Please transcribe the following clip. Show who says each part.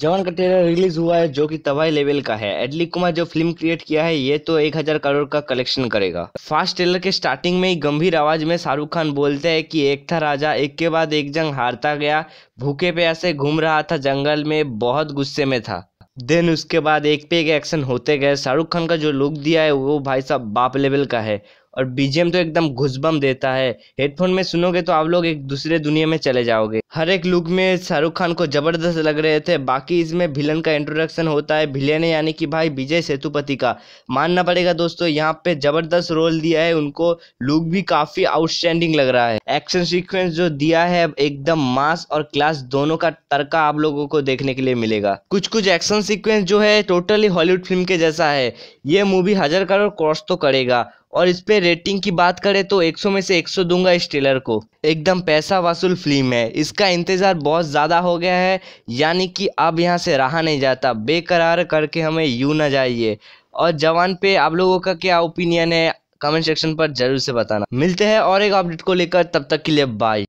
Speaker 1: जवान का trailer release हुआ है जो कि तबाही लेवल का है एडली कुमार जो फिल्म क्रिएट किया है ये तो एक हजार करोड़ का कलेक्शन करेगा फास्ट ट्रेलर के स्टार्टिंग में ही गंभीर आवाज में शाहरुख खान बोलते हैं कि एक था राजा एक के बाद एक जंग हारता गया भूखे पे ऐसे घूम रहा था जंगल में बहुत गुस्से में था देन उसके बाद एक पे एक एक्शन होते गए शाहरुख खान का जो लुक दिया है वो भाई साहब बाप लेवल का है और बीजेम तो एकदम घुसबम देता है हेडफोन में सुनोगे तो आप लोग एक दूसरे दुनिया में चले जाओगे हर एक लुक में शाहरुख खान को ज़बरदस्त लग रहे थे बाकी इसमें विलन का इंट्रोडक्शन होता है विलन यानी कि भाई विजय सेतुपति का मानना पड़ेगा दोस्तों यहाँ पे ज़बरदस्त रोल दिया है उनको लुक भी काफ़ी आउटस्टैंडिंग लग रहा है एक्शन सीक्वेंस जो दिया है एकदम मास और क्लास दोनों का तड़का आप लोगों को देखने के लिए मिलेगा कुछ कुछ एक्शन सिक्वेंस जो है टोटली हॉलीवुड फिल्म के जैसा है ये मूवी हजार करोड़ क्रॉस तो करेगा और इस पे रेटिंग की बात करें तो 100 में से 100 दूंगा इस ट्रेलर को एकदम पैसा वसूल फिल्म है इस इसका इंतज़ार बहुत ज़्यादा हो गया है यानी कि अब यहाँ से रहा नहीं जाता बेकरार करके हमें यूँ ना जाइए और जवान पे आप लोगों का क्या ओपिनियन है कमेंट सेक्शन पर जरूर से बताना मिलते हैं और एक अपडेट को लेकर तब तक के लिए बाय